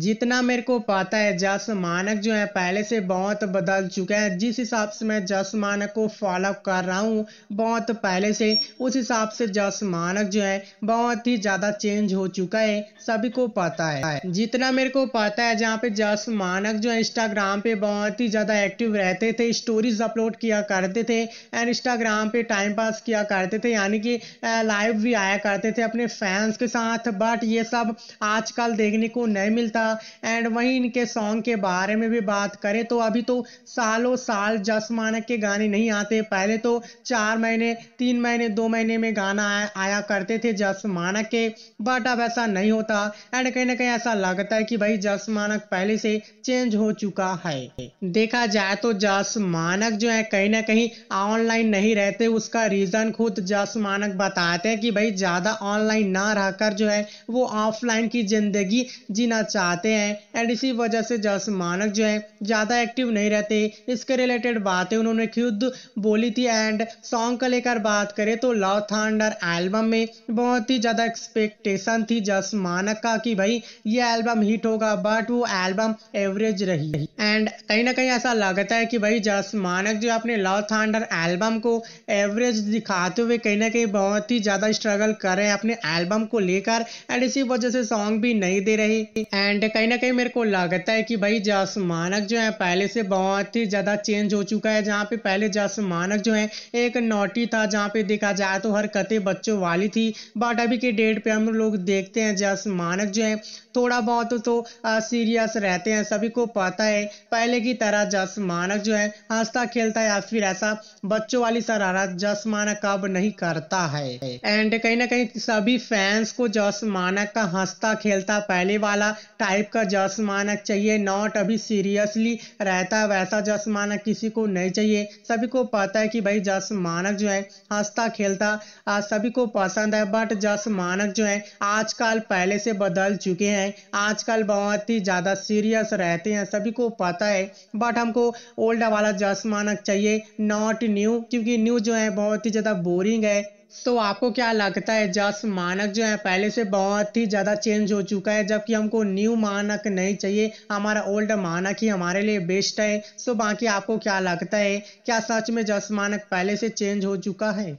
जितना मेरे को पता है जस मानक जो है पहले से बहुत बदल चुका है जिस हिसाब से मैं जस मानक को फॉलो कर रहा हूँ बहुत पहले से उस हिसाब से जस मानक जो है बहुत ही ज़्यादा चेंज हो चुका है सभी को पता है जितना मेरे को पता है जहाँ पे जस मानक जो है इंस्टाग्राम पे बहुत ही ज़्यादा एक्टिव रहते थे स्टोरीज अपलोड किया करते थे एंड इंस्टाग्राम पे टाइम पास किया करते थे यानी कि लाइव भी आया करते थे अपने फैंस के साथ बट ये सब आजकल देखने को नहीं मिलता था एंड वहीं इनके सॉन्ग के बारे में भी बात करें तो अभी तो सालों साल जस मानक के गाने नहीं आते पहले तो चार महीने तीन महीने दो महीने में गाना आया, आया करते थे जस मानक के बट अब ऐसा नहीं होता एंड कहीं ना कहीं ऐसा लगता है कि भाई जस मानक पहले से चेंज हो चुका है देखा जाए तो जस मानक जो है कहीं ना कहीं ऑनलाइन नहीं रहते उसका रीजन खुद जस मानक बताते हैं कि भाई ज्यादा ऑनलाइन ना रहकर जो है वो ऑफलाइन की जिंदगी जीना चाह आते हैं एंड इसी वजह से जस मानक जो है ज़्यादा एक्टिव नहीं रहते इसके रिलेटेड बातें उन्होंने खुद बोली थी एंड सॉन्ग का लेकर बात करें तो लव थंडर एल्बम में बहुत ही ज़्यादा एक्सपेक्टेशन थी जस मानक का कि भाई ये एल्बम हिट होगा बट वो एल्बम एवरेज रही एंड कहीं ना कहीं ऐसा लगता है कि भाई जस मानक जो अपने लव थंडर एल्बम को एवरेज दिखाते हुए कहीं ना कहीं बहुत ही ज़्यादा स्ट्रगल कर रहे हैं अपने एल्बम को लेकर एंड इसी वजह से सॉन्ग भी नहीं दे रहे एंड कहीं ना कहीं मेरे को लगता है कि भाई जस मानक जो है पहले से बहुत ही ज़्यादा चेंज हो चुका है जहाँ पे पहले जस मानक जो है एक नोटी था जहाँ पे देखा जाए तो हरकतें बच्चों वाली थी बट अभी के डेट पे हम लोग देखते हैं जस मानक जो है थोड़ा बहुत तो सीरियस रहते हैं सभी को पता है पहले की तरह जस मानक जो है हंसता खेलता या फिर ऐसा बच्चों वाली शरारत जस मानक अब नहीं करता है एंड कहीं ना कहीं सभी फैंस को जस मानक का हंसता खेलता पहले वाला टाइप का जस मानक चाहिए नॉट अभी सीरियसली रहता वैसा जस मानक किसी को नहीं चाहिए सभी को पता है कि भाई जस मानक जो है हंसता खेलता सभी को पसंद है बट जस मानक जो है आजकल पहले से बदल चुके हैं आजकल बहुत ही ज़्यादा सीरियस रहते हैं सभी को पाता है बट हमको ओल्ड वाला जमाना चाहिए नॉट न्यू क्योंकि न्यू जो है बहुत ही ज़्यादा बोरिंग है तो आपको क्या लगता है जस मानक जो है पहले से बहुत ही ज़्यादा चेंज हो चुका है जबकि हमको न्यू मानक नहीं चाहिए हमारा ओल्ड मानक ही हमारे लिए बेस्ट है सो बाकी आपको क्या लगता है क्या सच में जस मानक पहले से चेंज हो चुका है